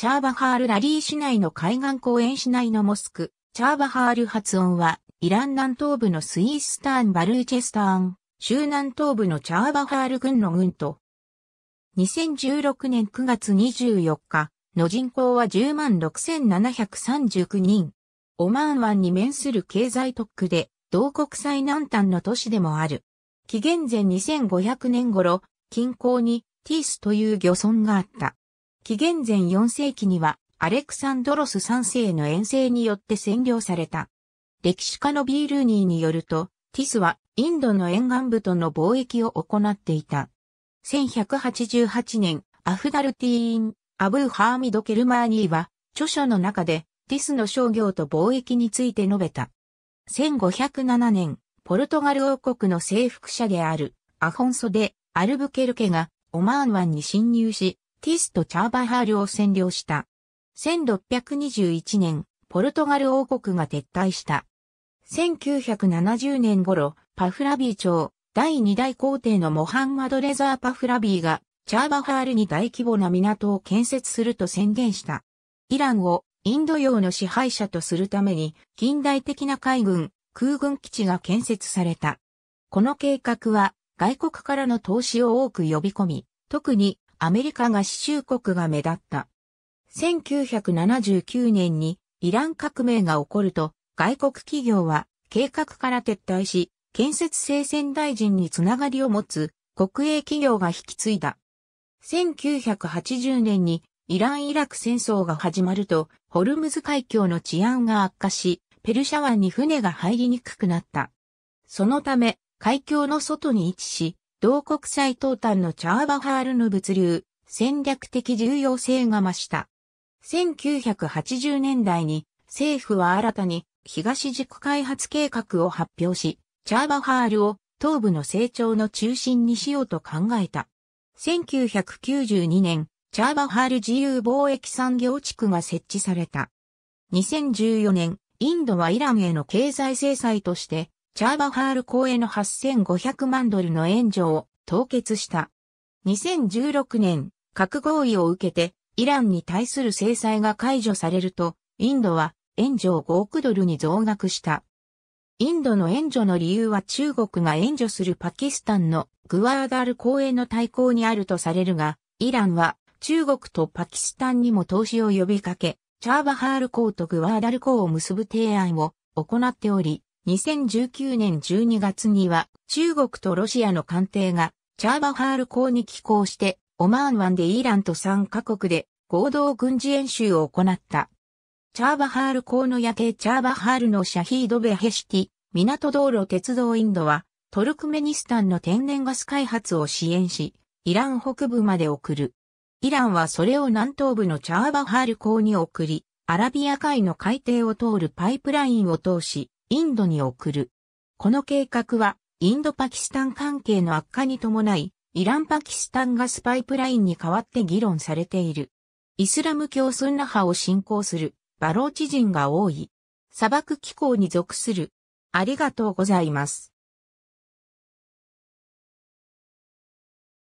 チャーバハールラリー市内の海岸公園市内のモスク、チャーバハール発音は、イラン南東部のスイースターン・バルーチェスターン、州南東部のチャーバハール軍の軍と、2016年9月24日の人口は106,739人。オマーン湾に面する経済特区で、同国際南端の都市でもある。紀元前2500年頃、近郊にティースという漁村があった。紀元前4世紀にはアレクサンドロス3世の遠征によって占領された。歴史家のビールーニーによると、ティスはインドの沿岸部との貿易を行っていた。1188年、アフダルティーン、アブーハーミド・ケルマーニーは、著書の中で、ティスの商業と貿易について述べた。1507年、ポルトガル王国の征服者である、アホンソデ・アルブケルケが、オマーン湾に侵入し、ティスとチャーバハールを占領した。1621年、ポルトガル王国が撤退した。1970年頃、パフラビー朝、第二代皇帝のモハンマド・レザー・パフラビーが、チャーバハールに大規模な港を建設すると宣言した。イランをインド洋の支配者とするために、近代的な海軍、空軍基地が建設された。この計画は、外国からの投資を多く呼び込み、特にアメリカ合衆国が目立った。1979年にイラン革命が起こると外国企業は計画から撤退し、建設生鮮大臣につながりを持つ国営企業が引き継いだ。1980年にイラン・イラク戦争が始まると、ホルムズ海峡の治安が悪化し、ペルシャ湾に船が入りにくくなった。そのため、海峡の外に位置し、同国際東端のチャーバハールの物流、戦略的重要性が増した。1980年代に政府は新たに東軸開発計画を発表し、チャーバハールを東部の成長の中心にしようと考えた。1992年、チャーバハール自由貿易産業地区が設置された。2014年、インドはイランへの経済制裁として、チャーバハール公への8500万ドルの援助を凍結した。2016年、核合意を受けて、イランに対する制裁が解除されると、インドは援助を5億ドルに増額した。インドの援助の理由は中国が援助するパキスタンのグワーダル公演の対抗にあるとされるが、イランは中国とパキスタンにも投資を呼びかけ、チャーバハール公とグワーダル公を結ぶ提案を行っており、2019年12月には中国とロシアの艦艇がチャーバハール港に寄港してオマーン湾でイランと3カ国で合同軍事演習を行った。チャーバハール港の夜景チャーバハールのシャヒードベヘシティ、港道路鉄道インドはトルクメニスタンの天然ガス開発を支援し、イラン北部まで送る。イランはそれを南東部のチャーバハール港に送り、アラビア海の海底を通るパイプラインを通し、インドに送る。この計画は、インド・パキスタン関係の悪化に伴い、イラン・パキスタンガスパイプラインに代わって議論されている。イスラム教スンナ派を信仰するバローチ人が多い。砂漠気候に属する。ありがとうございます。